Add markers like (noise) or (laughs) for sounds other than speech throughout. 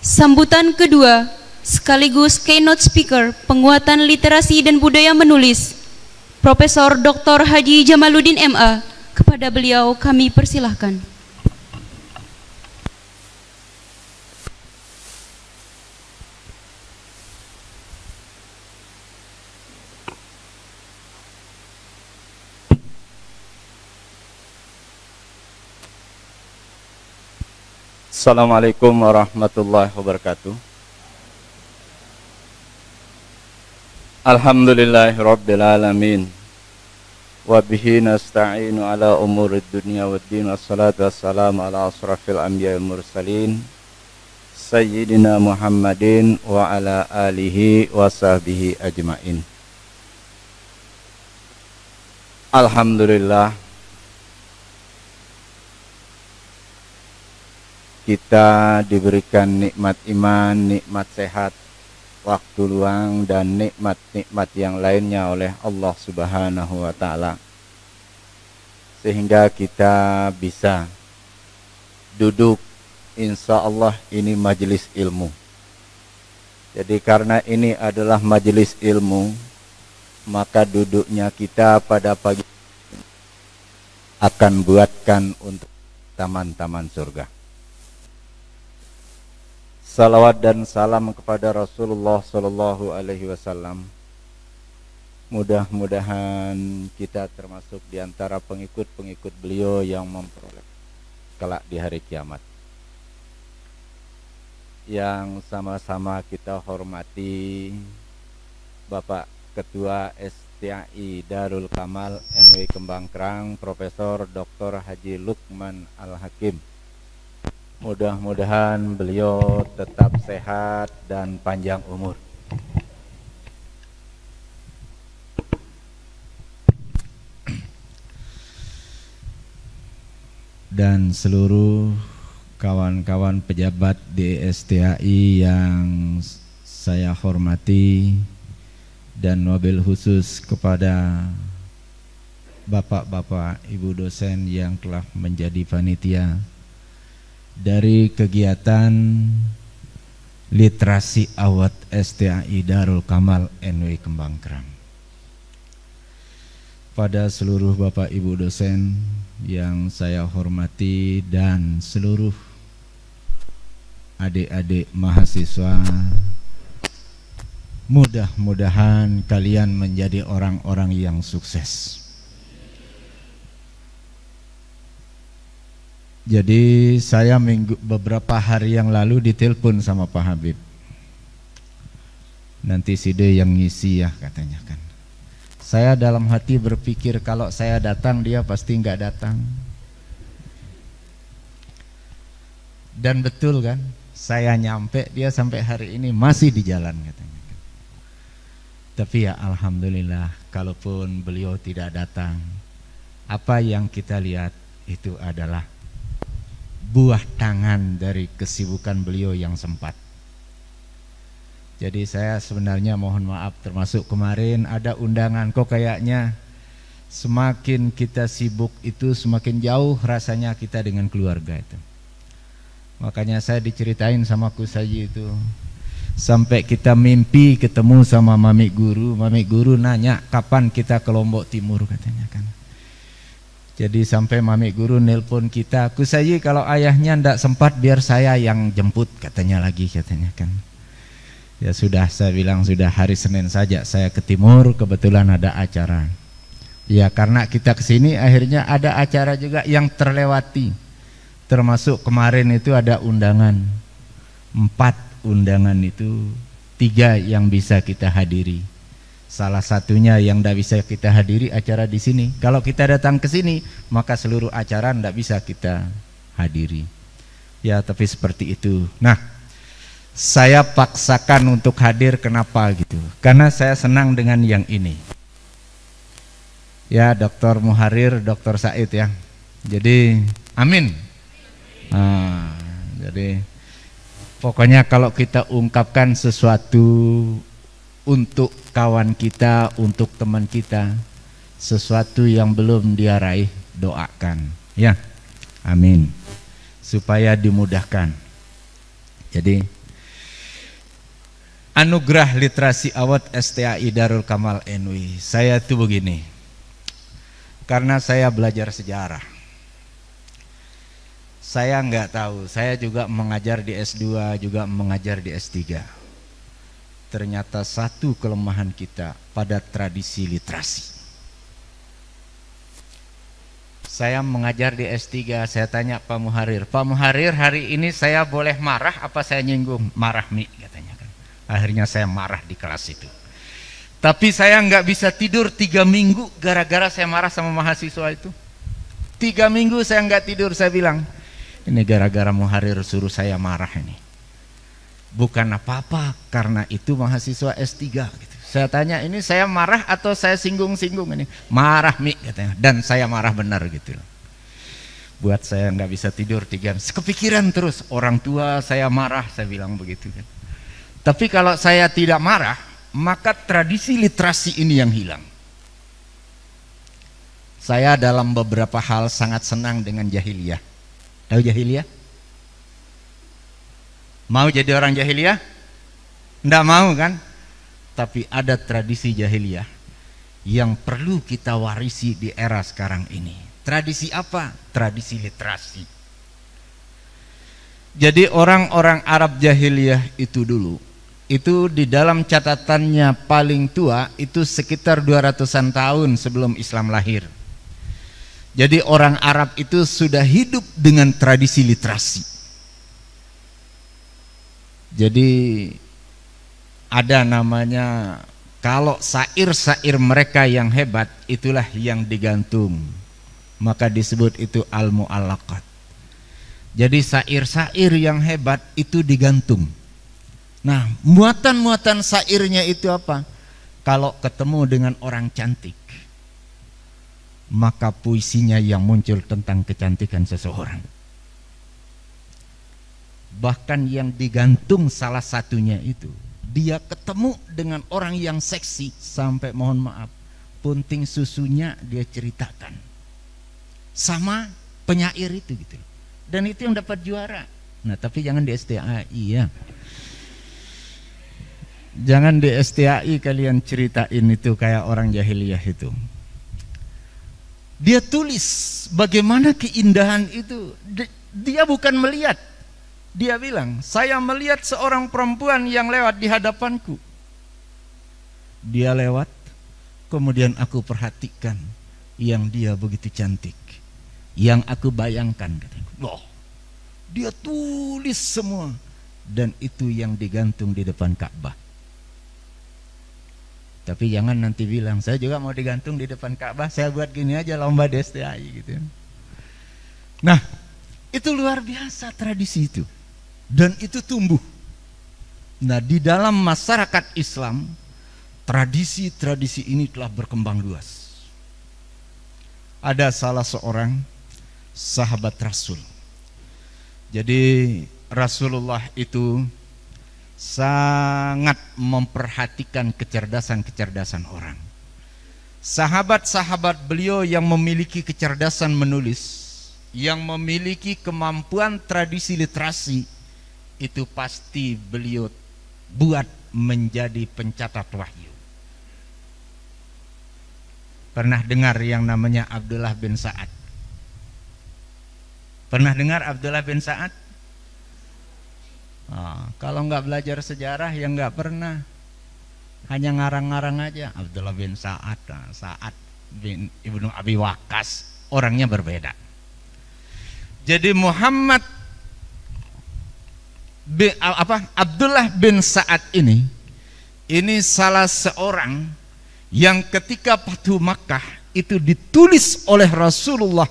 Sambutan kedua sekaligus keynote speaker penguatan literasi dan budaya menulis Profesor Dr. Haji Jamaluddin MA kepada beliau kami persilahkan. Assalamualaikum warahmatullahi wabarakatuh. rabbil alamin. Wabihi nasta'inu ala umurid dunya din Assalatu wassalamu ala asrafil anbiya'i mursalin sayyidina Muhammadin wa ala alihi wa sahbihi ajmain. Alhamdulillah kita diberikan nikmat iman, nikmat sehat, waktu luang dan nikmat-nikmat yang lainnya oleh Allah Subhanahu wa taala. Sehingga kita bisa duduk insya Allah ini majelis ilmu. Jadi karena ini adalah majelis ilmu, maka duduknya kita pada pagi akan buatkan untuk taman-taman surga. Salawat dan salam kepada Rasulullah Sallallahu Alaihi Wasallam. Mudah-mudahan kita termasuk di antara pengikut-pengikut beliau yang memperoleh kelak di hari kiamat. Yang sama-sama kita hormati Bapak Ketua STAI Darul Kamal Nw Kembang Kerang Profesor Dr. Haji Lukman Al-Hakim Mudah-mudahan beliau tetap sehat dan panjang umur. Dan seluruh kawan-kawan pejabat di STAI yang saya hormati dan wabil khusus kepada bapak-bapak ibu dosen yang telah menjadi panitia dari kegiatan literasi awat STAI Darul Kamal NW Kembang Kram. Pada seluruh Bapak Ibu dosen yang saya hormati dan seluruh adik-adik mahasiswa mudah-mudahan kalian menjadi orang-orang yang sukses. Jadi saya minggu beberapa hari yang lalu ditelepon sama Pak Habib. Nanti Side yang ngisi ya katanya kan. Saya dalam hati berpikir kalau saya datang dia pasti nggak datang. Dan betul kan, saya nyampe dia sampai hari ini masih di jalan katanya. Kan. Tapi ya alhamdulillah kalaupun beliau tidak datang apa yang kita lihat itu adalah buah tangan dari kesibukan beliau yang sempat. Jadi saya sebenarnya mohon maaf termasuk kemarin ada undangan kok kayaknya semakin kita sibuk itu semakin jauh rasanya kita dengan keluarga itu. Makanya saya diceritain sama Kusaji itu sampai kita mimpi ketemu sama Mami Guru, Mami Guru nanya kapan kita ke Lombok Timur katanya kan. Jadi sampai mami guru nelpon kita, Kusayi kalau ayahnya tidak sempat biar saya yang jemput katanya lagi katanya kan. Ya sudah saya bilang sudah hari Senin saja saya ke timur kebetulan ada acara. Ya karena kita ke sini akhirnya ada acara juga yang terlewati. Termasuk kemarin itu ada undangan. Empat undangan itu tiga yang bisa kita hadiri. Salah satunya yang tidak bisa kita hadiri acara di sini. Kalau kita datang ke sini, maka seluruh acara tidak bisa kita hadiri. Ya, tapi seperti itu. Nah, saya paksakan untuk hadir kenapa gitu? Karena saya senang dengan yang ini. Ya, Dokter Muharir, Dokter Said ya. Jadi, amin. Nah, jadi pokoknya kalau kita ungkapkan sesuatu untuk kawan kita, untuk teman kita, sesuatu yang belum dia raih, doakan. Ya, amin. Supaya dimudahkan. Jadi, anugerah literasi awat STAI Darul Kamal NUI. Saya tuh begini, karena saya belajar sejarah. Saya nggak tahu, saya juga mengajar di S2, juga mengajar di S3 ternyata satu kelemahan kita pada tradisi literasi. Saya mengajar di S3, saya tanya Pak Muharir, Pak Muharir hari ini saya boleh marah apa saya nyinggung? Marah Mi katanya kan. Akhirnya saya marah di kelas itu. Tapi saya nggak bisa tidur tiga minggu gara-gara saya marah sama mahasiswa itu. Tiga minggu saya nggak tidur, saya bilang, ini gara-gara Muharir suruh saya marah ini bukan apa-apa karena itu mahasiswa S3 gitu. Saya tanya ini saya marah atau saya singgung-singgung ini? Marah Mi katanya dan saya marah benar gitu Buat saya nggak bisa tidur tiga Kepikiran terus orang tua saya marah saya bilang begitu kan. Tapi kalau saya tidak marah maka tradisi literasi ini yang hilang. Saya dalam beberapa hal sangat senang dengan jahiliyah. Tahu jahiliyah? Mau jadi orang jahiliyah? Tidak mau kan? Tapi ada tradisi jahiliyah yang perlu kita warisi di era sekarang ini. Tradisi apa? Tradisi literasi. Jadi orang-orang Arab jahiliyah itu dulu itu di dalam catatannya paling tua itu sekitar 200-an tahun sebelum Islam lahir. Jadi orang Arab itu sudah hidup dengan tradisi literasi. Jadi ada namanya kalau sair-sair mereka yang hebat itulah yang digantung. Maka disebut itu al-mu'allaqat. Jadi sair-sair yang hebat itu digantung. Nah, muatan-muatan sairnya itu apa? Kalau ketemu dengan orang cantik, maka puisinya yang muncul tentang kecantikan seseorang bahkan yang digantung salah satunya itu dia ketemu dengan orang yang seksi sampai mohon maaf punting susunya dia ceritakan sama penyair itu gitu dan itu yang dapat juara nah tapi jangan di STAI ya jangan di STAI kalian ceritain itu kayak orang jahiliyah itu dia tulis bagaimana keindahan itu dia bukan melihat dia bilang, saya melihat seorang perempuan yang lewat di hadapanku. Dia lewat, kemudian aku perhatikan yang dia begitu cantik. Yang aku bayangkan, kataku, Loh, dia tulis semua. Dan itu yang digantung di depan Ka'bah. Tapi jangan nanti bilang, saya juga mau digantung di depan Ka'bah, saya buat gini aja lomba DSTI gitu. Nah, itu luar biasa tradisi itu dan itu tumbuh. Nah, di dalam masyarakat Islam, tradisi-tradisi ini telah berkembang luas. Ada salah seorang sahabat Rasul. Jadi, Rasulullah itu sangat memperhatikan kecerdasan-kecerdasan orang. Sahabat-sahabat beliau yang memiliki kecerdasan menulis, yang memiliki kemampuan tradisi literasi, itu pasti beliau buat menjadi pencatat wahyu. Pernah dengar yang namanya Abdullah bin Sa'ad? Pernah dengar Abdullah bin Sa'ad? Oh, kalau nggak belajar sejarah ya nggak pernah. Hanya ngarang-ngarang aja. Abdullah bin Sa'ad, Saat ah, Sa'ad bin Ibnu Abi Wakas. Orangnya berbeda. Jadi Muhammad bin, apa Abdullah bin Sa'ad ini ini salah seorang yang ketika patuh Makkah itu ditulis oleh Rasulullah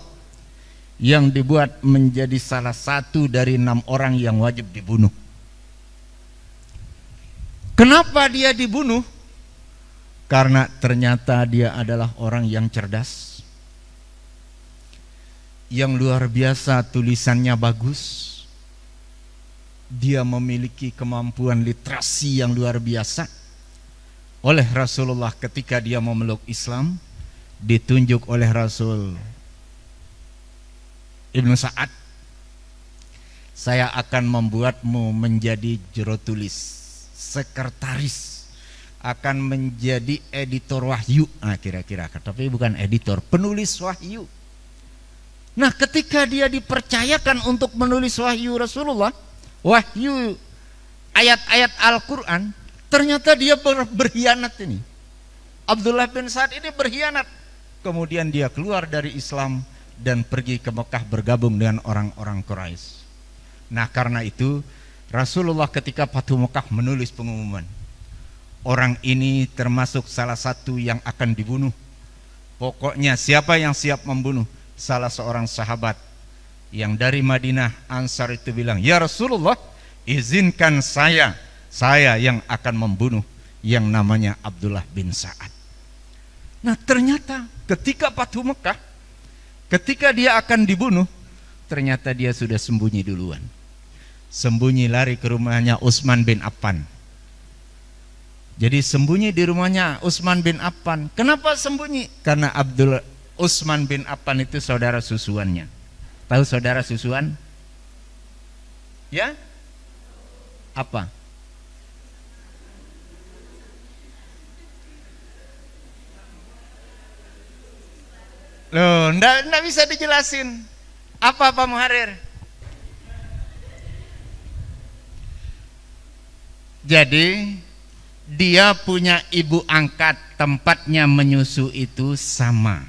yang dibuat menjadi salah satu dari enam orang yang wajib dibunuh. Kenapa dia dibunuh? Karena ternyata dia adalah orang yang cerdas, yang luar biasa tulisannya bagus, dia memiliki kemampuan literasi yang luar biasa oleh Rasulullah ketika dia memeluk Islam ditunjuk oleh Rasul Ibnu Sa'ad saya akan membuatmu menjadi jurutulis sekretaris akan menjadi editor wahyu nah kira-kira kan. tapi bukan editor penulis wahyu nah ketika dia dipercayakan untuk menulis wahyu Rasulullah wahyu ayat-ayat Al-Quran, ternyata dia ber berkhianat ini. Abdullah bin Sa'ad ini berkhianat. Kemudian dia keluar dari Islam dan pergi ke Mekah bergabung dengan orang-orang Quraisy. Nah karena itu Rasulullah ketika patuh Mekah menulis pengumuman. Orang ini termasuk salah satu yang akan dibunuh. Pokoknya siapa yang siap membunuh salah seorang sahabat yang dari Madinah Ansar itu bilang, "Ya Rasulullah, izinkan saya, saya yang akan membunuh yang namanya Abdullah bin Sa'ad." Nah, ternyata ketika Patuh Mekah, ketika dia akan dibunuh, ternyata dia sudah sembunyi duluan. Sembunyi lari ke rumahnya Utsman bin Affan. Jadi sembunyi di rumahnya Utsman bin Affan. Kenapa sembunyi? Karena Abdul Utsman bin Affan itu saudara susuannya. Tahu saudara susuan? Ya? Apa? Loh, ndak, ndak bisa dijelasin. Apa Pak Muharir? Jadi dia punya ibu angkat tempatnya menyusu itu sama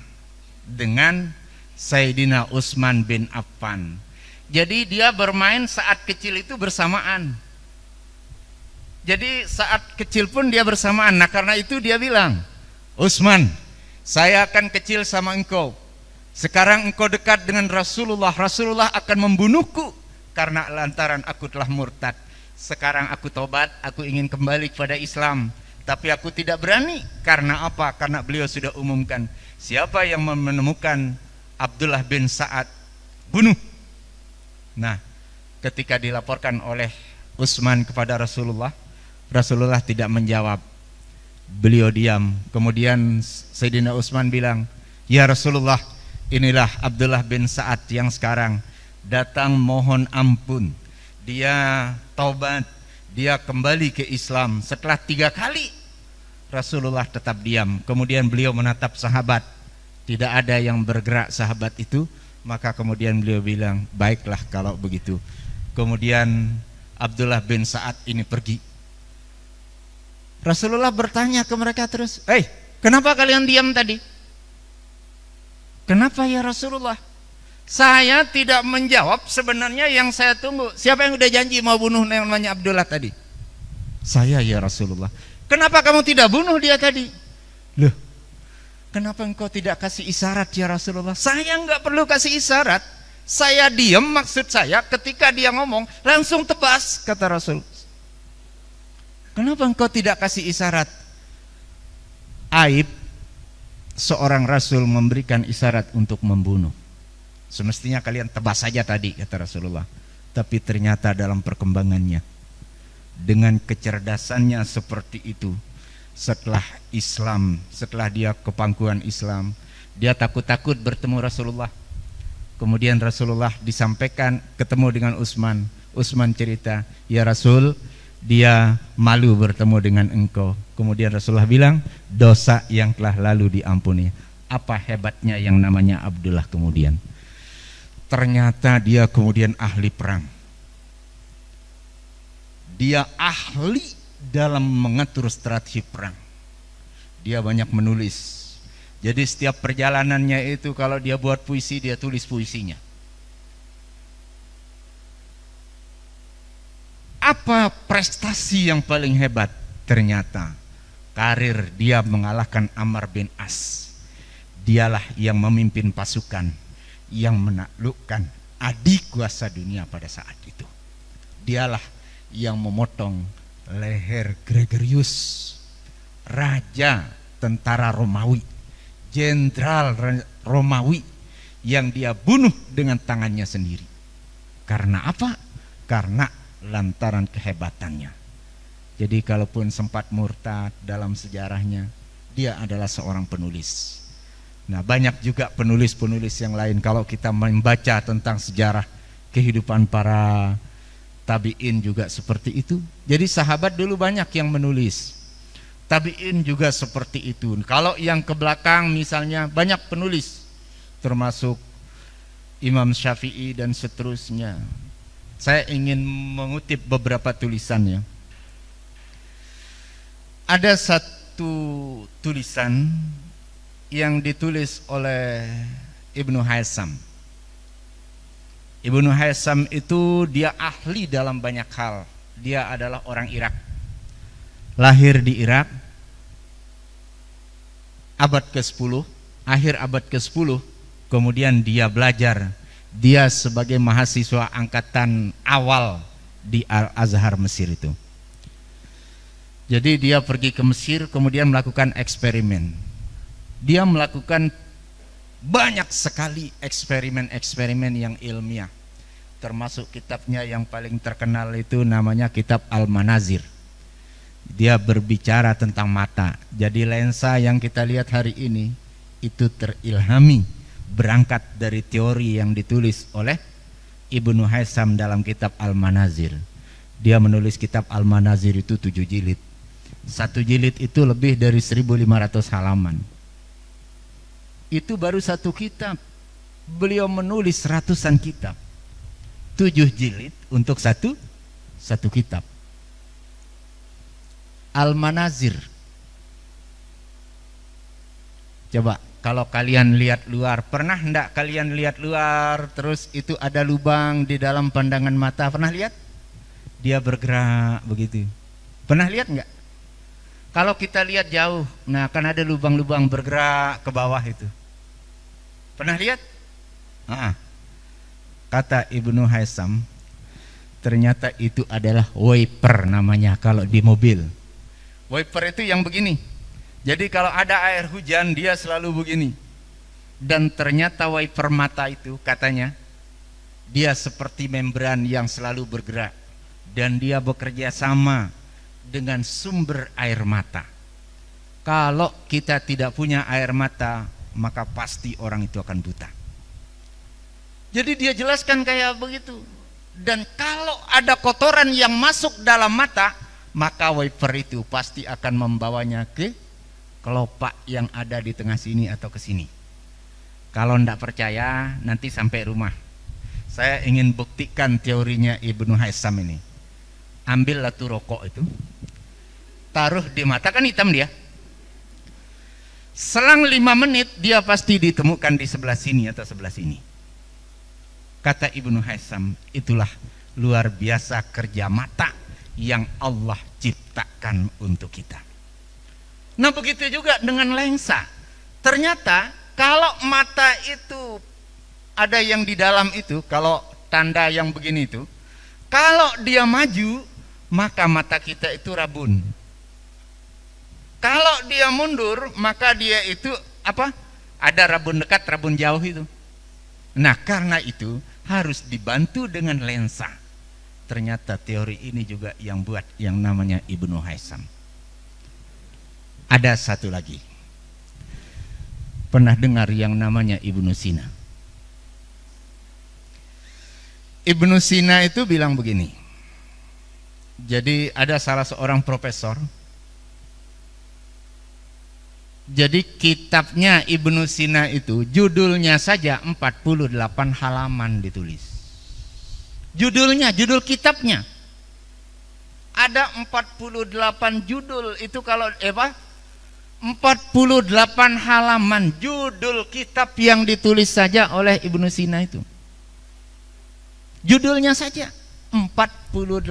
dengan Sayyidina Utsman bin Affan. Jadi dia bermain saat kecil itu bersamaan. Jadi saat kecil pun dia bersamaan. Nah karena itu dia bilang, Utsman, saya akan kecil sama engkau. Sekarang engkau dekat dengan Rasulullah, Rasulullah akan membunuhku karena lantaran aku telah murtad. Sekarang aku tobat, aku ingin kembali kepada Islam. Tapi aku tidak berani. Karena apa? Karena beliau sudah umumkan. Siapa yang menemukan Abdullah bin Sa'ad bunuh. Nah, ketika dilaporkan oleh Utsman kepada Rasulullah, Rasulullah tidak menjawab. Beliau diam. Kemudian Sayyidina Utsman bilang, "Ya Rasulullah, inilah Abdullah bin Sa'ad yang sekarang datang mohon ampun. Dia taubat, dia kembali ke Islam setelah tiga kali Rasulullah tetap diam. Kemudian beliau menatap sahabat tidak ada yang bergerak sahabat itu maka kemudian beliau bilang baiklah kalau begitu kemudian Abdullah bin Sa'ad ini pergi Rasulullah bertanya ke mereka terus hei eh, kenapa kalian diam tadi kenapa ya Rasulullah saya tidak menjawab sebenarnya yang saya tunggu siapa yang udah janji mau bunuh yang namanya Abdullah tadi saya ya Rasulullah kenapa kamu tidak bunuh dia tadi loh Kenapa engkau tidak kasih isyarat ya Rasulullah? Saya nggak perlu kasih isyarat. Saya diam maksud saya ketika dia ngomong langsung tebas kata Rasul. Kenapa engkau tidak kasih isyarat? Aib seorang Rasul memberikan isyarat untuk membunuh. Semestinya kalian tebas saja tadi kata Rasulullah. Tapi ternyata dalam perkembangannya dengan kecerdasannya seperti itu setelah Islam, setelah dia ke pangkuan Islam, dia takut-takut bertemu Rasulullah. Kemudian Rasulullah disampaikan ketemu dengan Utsman. Utsman cerita, "Ya Rasul, dia malu bertemu dengan engkau." Kemudian Rasulullah bilang, "Dosa yang telah lalu diampuni." Apa hebatnya yang namanya Abdullah kemudian? Ternyata dia kemudian ahli perang. Dia ahli dalam mengatur strategi perang. Dia banyak menulis. Jadi setiap perjalanannya itu kalau dia buat puisi, dia tulis puisinya. Apa prestasi yang paling hebat? Ternyata karir dia mengalahkan Amr bin As. Dialah yang memimpin pasukan yang menaklukkan adik kuasa dunia pada saat itu. Dialah yang memotong leher Gregorius, raja tentara Romawi, jenderal Romawi yang dia bunuh dengan tangannya sendiri. Karena apa? Karena lantaran kehebatannya. Jadi kalaupun sempat murtad dalam sejarahnya, dia adalah seorang penulis. Nah, banyak juga penulis-penulis yang lain kalau kita membaca tentang sejarah kehidupan para tabiin juga seperti itu. Jadi sahabat dulu banyak yang menulis. Tabiin juga seperti itu. Kalau yang ke belakang misalnya banyak penulis termasuk Imam Syafi'i dan seterusnya. Saya ingin mengutip beberapa tulisannya. Ada satu tulisan yang ditulis oleh Ibnu Haisam Ibnu Haisam itu dia ahli dalam banyak hal. Dia adalah orang Irak. Lahir di Irak abad ke-10, akhir abad ke-10, kemudian dia belajar. Dia sebagai mahasiswa angkatan awal di Al-Azhar Mesir itu. Jadi dia pergi ke Mesir kemudian melakukan eksperimen. Dia melakukan banyak sekali eksperimen-eksperimen yang ilmiah. Termasuk kitabnya yang paling terkenal itu namanya kitab Al-Manazir. Dia berbicara tentang mata. Jadi lensa yang kita lihat hari ini itu terilhami berangkat dari teori yang ditulis oleh Ibnu Haisam dalam kitab Al-Manazir. Dia menulis kitab Al-Manazir itu tujuh jilid. Satu jilid itu lebih dari 1500 halaman itu baru satu kitab. Beliau menulis ratusan kitab. Tujuh jilid untuk satu satu kitab. Al-Manazir. Coba kalau kalian lihat luar, pernah enggak kalian lihat luar terus itu ada lubang di dalam pandangan mata? Pernah lihat? Dia bergerak begitu. Pernah lihat enggak? Kalau kita lihat jauh, nah kan ada lubang-lubang bergerak ke bawah itu. Pernah lihat? Kata Ibnu Haisam, ternyata itu adalah wiper namanya kalau di mobil. Wiper itu yang begini. Jadi kalau ada air hujan dia selalu begini. Dan ternyata wiper mata itu katanya dia seperti membran yang selalu bergerak dan dia bekerja sama dengan sumber air mata. Kalau kita tidak punya air mata, maka pasti orang itu akan buta. Jadi dia jelaskan kayak begitu. Dan kalau ada kotoran yang masuk dalam mata, maka wiper itu pasti akan membawanya ke kelopak yang ada di tengah sini atau ke sini. Kalau tidak percaya, nanti sampai rumah. Saya ingin buktikan teorinya Ibnu Haisam ini. Ambil latu rokok itu, taruh di mata kan hitam dia Selang lima menit dia pasti ditemukan di sebelah sini atau sebelah sini. Kata Ibnu Haisam, itulah luar biasa kerja mata yang Allah ciptakan untuk kita. Nah begitu juga dengan lensa. Ternyata kalau mata itu ada yang di dalam itu, kalau tanda yang begini itu, kalau dia maju maka mata kita itu rabun, kalau dia mundur, maka dia itu apa? Ada rabun dekat, rabun jauh itu. Nah, karena itu harus dibantu dengan lensa. Ternyata teori ini juga yang buat yang namanya Ibnu Haisam. Ada satu lagi. Pernah dengar yang namanya Ibnu Sina? Ibnu Sina itu bilang begini. Jadi ada salah seorang profesor jadi kitabnya Ibnu Sina itu judulnya saja 48 halaman ditulis. Judulnya, judul kitabnya. Ada 48 judul itu kalau eh apa? 48 halaman judul kitab yang ditulis saja oleh Ibnu Sina itu. Judulnya saja 48.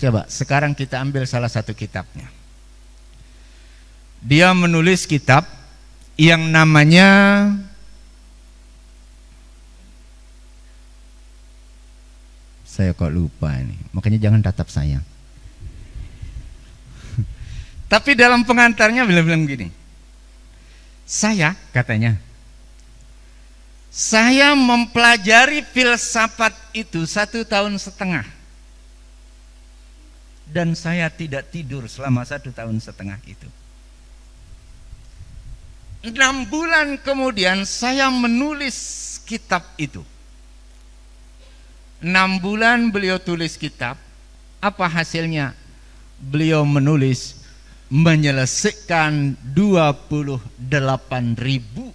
Coba sekarang kita ambil salah satu kitabnya dia menulis kitab yang namanya saya kok lupa ini makanya jangan tatap saya (laughs) tapi dalam pengantarnya bilang-bilang gini saya katanya saya mempelajari filsafat itu satu tahun setengah dan saya tidak tidur selama satu tahun setengah itu Enam bulan kemudian saya menulis kitab itu. Enam bulan beliau tulis kitab. Apa hasilnya? Beliau menulis menyelesaikan 28 ribu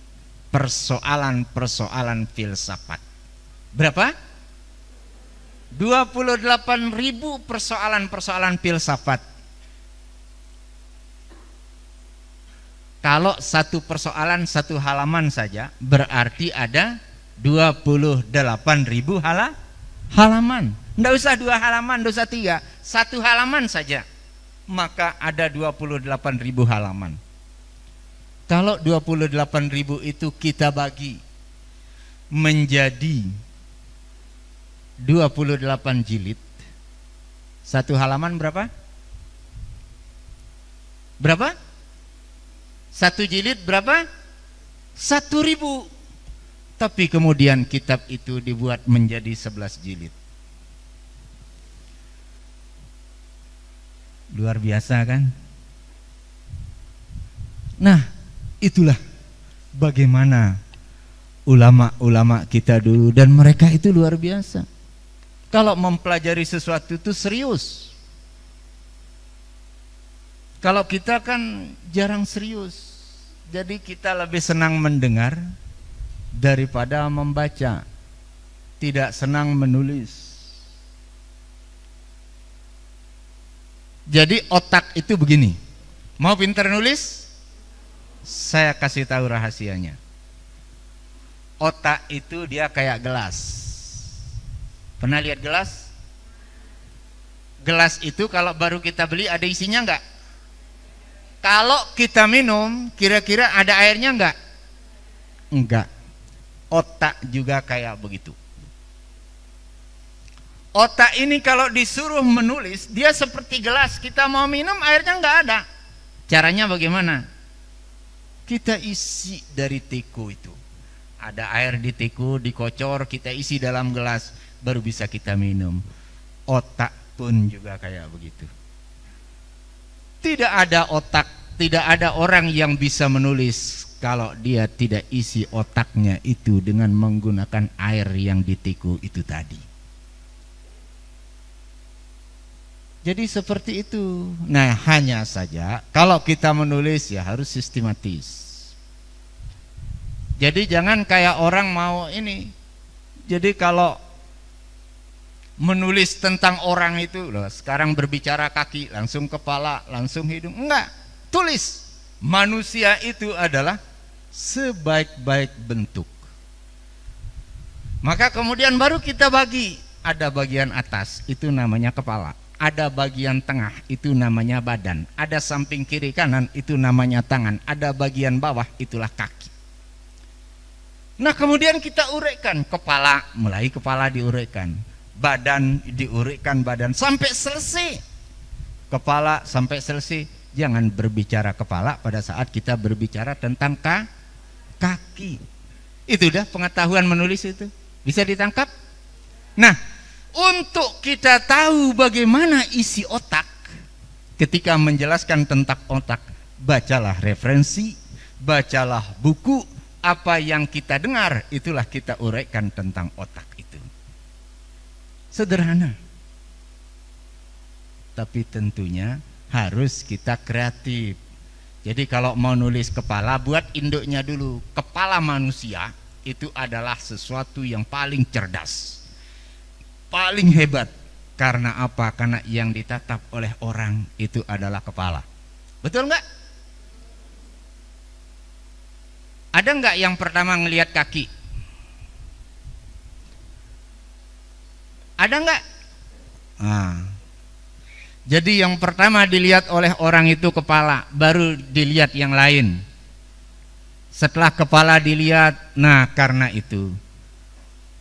persoalan-persoalan filsafat. Berapa? 28 ribu persoalan-persoalan filsafat Kalau satu persoalan satu halaman saja berarti ada delapan ribu halaman. Tidak usah dua halaman, tidak usah tiga. Satu halaman saja. Maka ada delapan ribu halaman. Kalau delapan ribu itu kita bagi menjadi 28 jilid. Satu halaman berapa? Berapa? Satu jilid berapa? Satu ribu. Tapi kemudian kitab itu dibuat menjadi sebelas jilid. Luar biasa kan? Nah, itulah bagaimana ulama-ulama kita dulu dan mereka itu luar biasa. Kalau mempelajari sesuatu itu serius. Kalau kita kan jarang serius. Jadi kita lebih senang mendengar daripada membaca. Tidak senang menulis. Jadi otak itu begini. Mau pintar nulis? Saya kasih tahu rahasianya. Otak itu dia kayak gelas. Pernah lihat gelas? Gelas itu kalau baru kita beli ada isinya enggak? Kalau kita minum, kira-kira ada airnya enggak? Enggak. Otak juga kayak begitu. Otak ini kalau disuruh menulis, dia seperti gelas. Kita mau minum, airnya enggak ada. Caranya bagaimana? Kita isi dari tiku itu. Ada air di tiku, dikocor, kita isi dalam gelas, baru bisa kita minum. Otak pun juga kayak begitu. Tidak ada otak, tidak ada orang yang bisa menulis kalau dia tidak isi otaknya itu dengan menggunakan air yang ditiku itu tadi. Jadi seperti itu. Nah, hanya saja kalau kita menulis ya harus sistematis. Jadi jangan kayak orang mau ini. Jadi kalau menulis tentang orang itu loh sekarang berbicara kaki langsung kepala langsung hidung enggak tulis manusia itu adalah sebaik-baik bentuk maka kemudian baru kita bagi ada bagian atas itu namanya kepala ada bagian tengah itu namanya badan ada samping kiri kanan itu namanya tangan ada bagian bawah itulah kaki nah kemudian kita uraikan kepala mulai kepala diuraikan badan diurikan badan sampai selesai kepala sampai selesai jangan berbicara kepala pada saat kita berbicara tentang ka, kaki itu dah pengetahuan menulis itu bisa ditangkap nah untuk kita tahu bagaimana isi otak ketika menjelaskan tentang otak bacalah referensi bacalah buku apa yang kita dengar itulah kita uraikan tentang otak sederhana. Tapi tentunya harus kita kreatif. Jadi kalau mau nulis kepala buat induknya dulu. Kepala manusia itu adalah sesuatu yang paling cerdas. Paling hebat. Karena apa? Karena yang ditatap oleh orang itu adalah kepala. Betul nggak? Ada nggak yang pertama ngelihat kaki? Ada nggak? Nah. Jadi yang pertama dilihat oleh orang itu kepala, baru dilihat yang lain. Setelah kepala dilihat, nah karena itu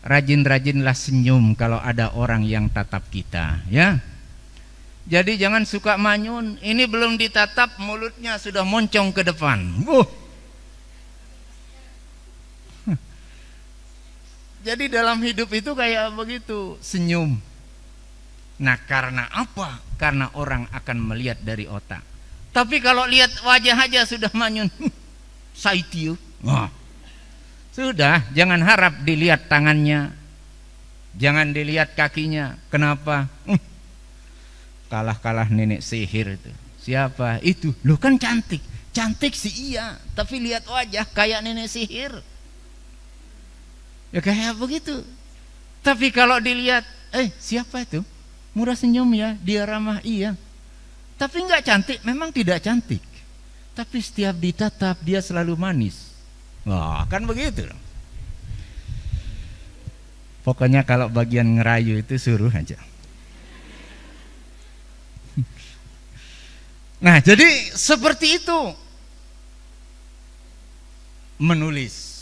rajin-rajinlah senyum kalau ada orang yang tatap kita, ya. Jadi jangan suka manyun, ini belum ditatap mulutnya sudah moncong ke depan. Wuh. Jadi dalam hidup itu kayak begitu, senyum. Nah, karena apa? Karena orang akan melihat dari otak. Tapi kalau lihat wajah aja sudah manyun. (laughs) Saitiu. oh. Sudah, jangan harap dilihat tangannya. Jangan dilihat kakinya. Kenapa? Hmm. Kalah-kalah nenek sihir itu. Siapa? Itu. Loh kan cantik. Cantik sih iya, tapi lihat wajah kayak nenek sihir. Ya kayak begitu. Tapi kalau dilihat, eh siapa itu? Murah senyum ya, dia ramah iya. Tapi nggak cantik, memang tidak cantik. Tapi setiap ditatap dia selalu manis. Wah, kan begitu. Pokoknya kalau bagian ngerayu itu suruh aja. Nah, jadi seperti itu menulis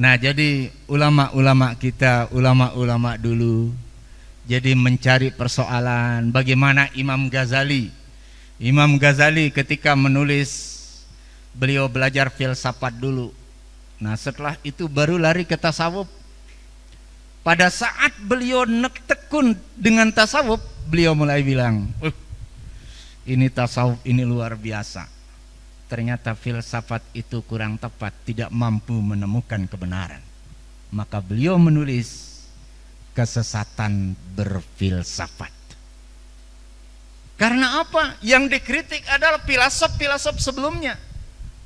Nah, jadi ulama-ulama kita, ulama-ulama dulu jadi mencari persoalan bagaimana Imam Ghazali. Imam Ghazali ketika menulis beliau belajar filsafat dulu. Nah, setelah itu baru lari ke tasawuf. Pada saat beliau nek tekun dengan tasawuf, beliau mulai bilang, uh, ini tasawuf ini luar biasa." ternyata filsafat itu kurang tepat, tidak mampu menemukan kebenaran. Maka beliau menulis kesesatan berfilsafat. Karena apa? Yang dikritik adalah filsafat-filsafat sebelumnya.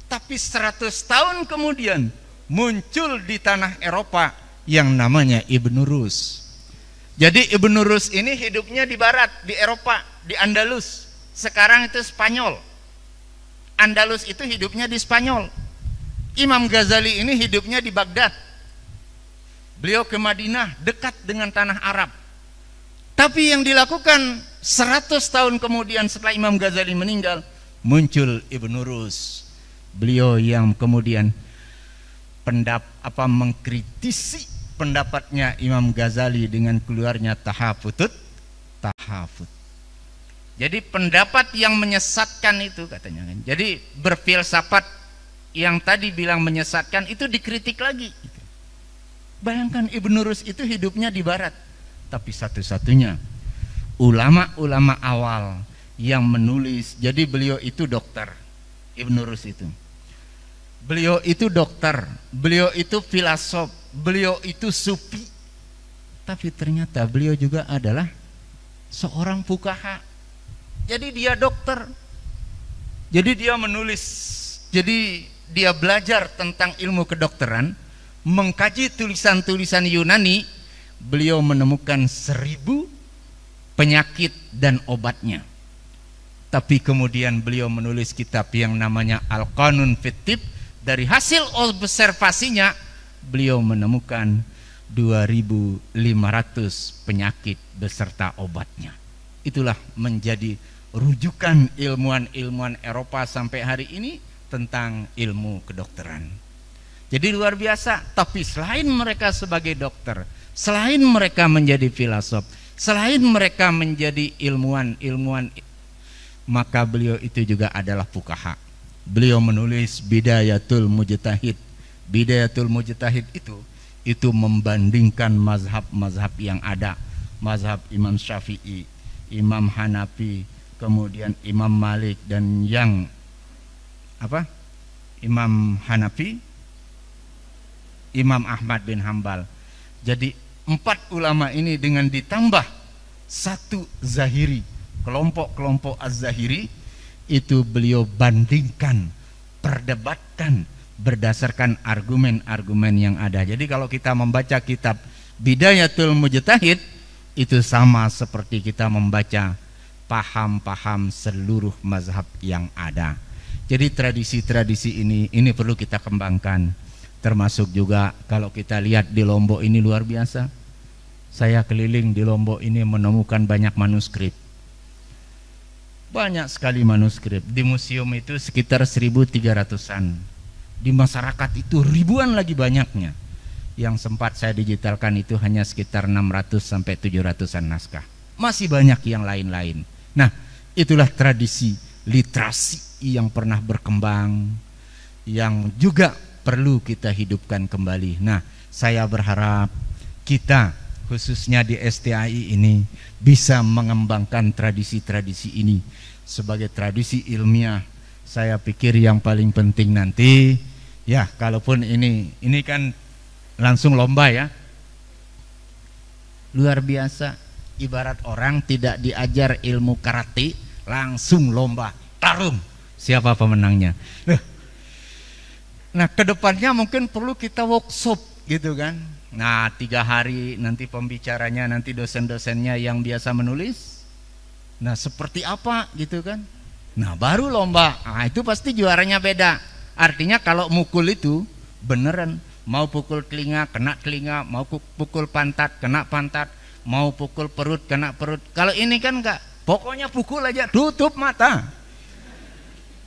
Tapi 100 tahun kemudian muncul di tanah Eropa yang namanya Ibn Rus. Jadi Ibn Rus ini hidupnya di barat, di Eropa, di Andalus. Sekarang itu Spanyol Andalus itu hidupnya di Spanyol. Imam Ghazali ini hidupnya di Baghdad. Beliau ke Madinah dekat dengan tanah Arab. Tapi yang dilakukan 100 tahun kemudian setelah Imam Ghazali meninggal, muncul Ibn Rus. Beliau yang kemudian pendap apa mengkritisi pendapatnya Imam Ghazali dengan keluarnya tahafutut tahafut jadi pendapat yang menyesatkan itu katanya kan. Jadi berfilsafat yang tadi bilang menyesatkan itu dikritik lagi. Bayangkan Ibnu Rus itu hidupnya di barat. Tapi satu-satunya ulama-ulama awal yang menulis. Jadi beliau itu dokter Ibnu Rus itu. Beliau itu dokter, beliau itu filosof, beliau itu sufi. Tapi ternyata beliau juga adalah seorang fukaha jadi dia dokter. Jadi dia menulis. Jadi dia belajar tentang ilmu kedokteran, mengkaji tulisan-tulisan Yunani, beliau menemukan seribu penyakit dan obatnya. Tapi kemudian beliau menulis kitab yang namanya Al-Qanun Fitib. Dari hasil observasinya, beliau menemukan 2500 penyakit beserta obatnya. Itulah menjadi rujukan ilmuwan-ilmuwan Eropa sampai hari ini tentang ilmu kedokteran. Jadi luar biasa, tapi selain mereka sebagai dokter, selain mereka menjadi filosof, selain mereka menjadi ilmuwan-ilmuwan maka beliau itu juga adalah fukaha. Beliau menulis Bidayatul Mujtahid. Bidayatul Mujtahid itu itu membandingkan mazhab-mazhab yang ada mazhab Imam Syafi'i, Imam Hanafi, kemudian Imam Malik dan yang apa? Imam Hanafi, Imam Ahmad bin Hambal. Jadi empat ulama ini dengan ditambah satu Zahiri, kelompok-kelompok Az-Zahiri itu beliau bandingkan, perdebatkan berdasarkan argumen-argumen yang ada. Jadi kalau kita membaca kitab Bidayatul Mujtahid itu sama seperti kita membaca paham-paham seluruh mazhab yang ada. Jadi tradisi-tradisi ini ini perlu kita kembangkan. Termasuk juga kalau kita lihat di Lombok ini luar biasa. Saya keliling di Lombok ini menemukan banyak manuskrip. Banyak sekali manuskrip. Di museum itu sekitar 1300-an. Di masyarakat itu ribuan lagi banyaknya. Yang sempat saya digitalkan itu hanya sekitar 600 sampai 700-an naskah. Masih banyak yang lain-lain Nah, itulah tradisi literasi yang pernah berkembang yang juga perlu kita hidupkan kembali. Nah, saya berharap kita khususnya di STAI ini bisa mengembangkan tradisi-tradisi ini sebagai tradisi ilmiah. Saya pikir yang paling penting nanti ya, kalaupun ini ini kan langsung lomba ya. Luar biasa ibarat orang tidak diajar ilmu karate langsung lomba tarung siapa pemenangnya nah, nah kedepannya mungkin perlu kita workshop gitu kan nah tiga hari nanti pembicaranya nanti dosen-dosennya yang biasa menulis nah seperti apa gitu kan nah baru lomba nah, itu pasti juaranya beda artinya kalau mukul itu beneran mau pukul telinga kena telinga mau pukul pantat kena pantat mau pukul perut kena perut kalau ini kan enggak pokoknya pukul aja tutup mata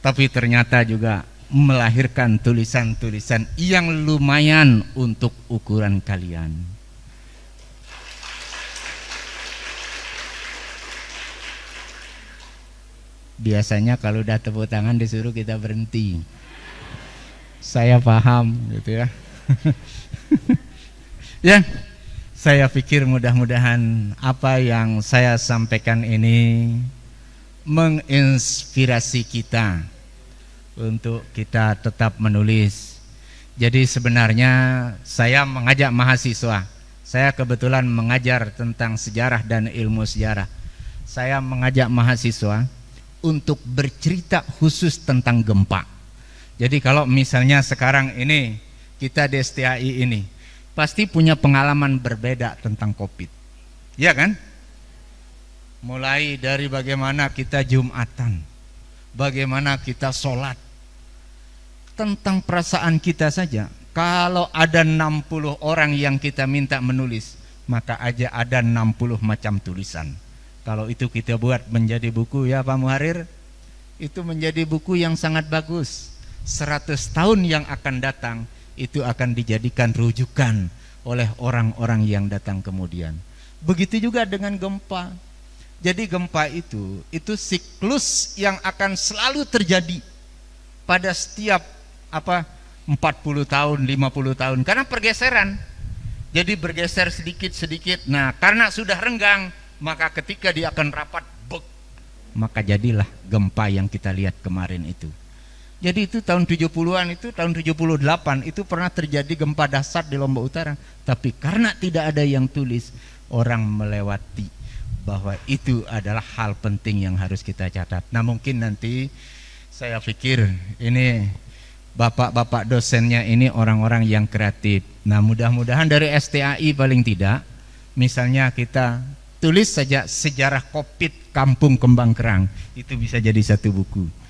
tapi ternyata juga melahirkan tulisan-tulisan yang lumayan untuk ukuran kalian biasanya kalau udah tepuk tangan disuruh kita berhenti saya paham gitu ya (laughs) ya saya pikir mudah-mudahan apa yang saya sampaikan ini menginspirasi kita untuk kita tetap menulis. Jadi sebenarnya saya mengajak mahasiswa. Saya kebetulan mengajar tentang sejarah dan ilmu sejarah. Saya mengajak mahasiswa untuk bercerita khusus tentang gempa. Jadi kalau misalnya sekarang ini kita di STAI ini pasti punya pengalaman berbeda tentang COVID. Ya kan? Mulai dari bagaimana kita Jumatan, bagaimana kita sholat, tentang perasaan kita saja. Kalau ada 60 orang yang kita minta menulis, maka aja ada 60 macam tulisan. Kalau itu kita buat menjadi buku ya Pak Muharir, itu menjadi buku yang sangat bagus. 100 tahun yang akan datang, itu akan dijadikan rujukan oleh orang-orang yang datang kemudian. Begitu juga dengan gempa. Jadi gempa itu itu siklus yang akan selalu terjadi pada setiap apa 40 tahun, 50 tahun karena pergeseran. Jadi bergeser sedikit-sedikit. Nah, karena sudah renggang, maka ketika dia akan rapat bek, maka jadilah gempa yang kita lihat kemarin itu. Jadi itu tahun 70-an itu tahun 78 itu pernah terjadi gempa dasar di Lombok Utara, tapi karena tidak ada yang tulis, orang melewati bahwa itu adalah hal penting yang harus kita catat. Nah, mungkin nanti saya pikir ini bapak-bapak dosennya ini orang-orang yang kreatif. Nah, mudah-mudahan dari STAI paling tidak misalnya kita tulis saja sejarah Covid Kampung Kembang Kerang, itu bisa jadi satu buku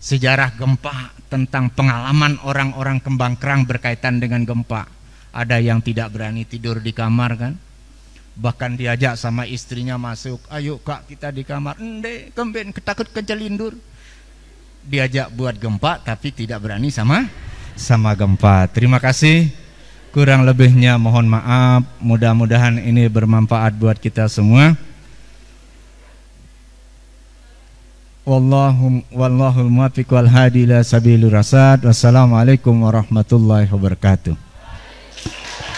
sejarah gempa tentang pengalaman orang-orang kembang kerang berkaitan dengan gempa. Ada yang tidak berani tidur di kamar kan? Bahkan diajak sama istrinya masuk, ayo kak kita di kamar. Ende, kemben ketakut kecelindur. Diajak buat gempa tapi tidak berani sama sama gempa. Terima kasih. Kurang lebihnya mohon maaf. Mudah-mudahan ini bermanfaat buat kita semua. Wallahu wallahul muwaffiq wal hadi ila sabilir rasad. Wassalamualaikum warahmatullahi wabarakatuh.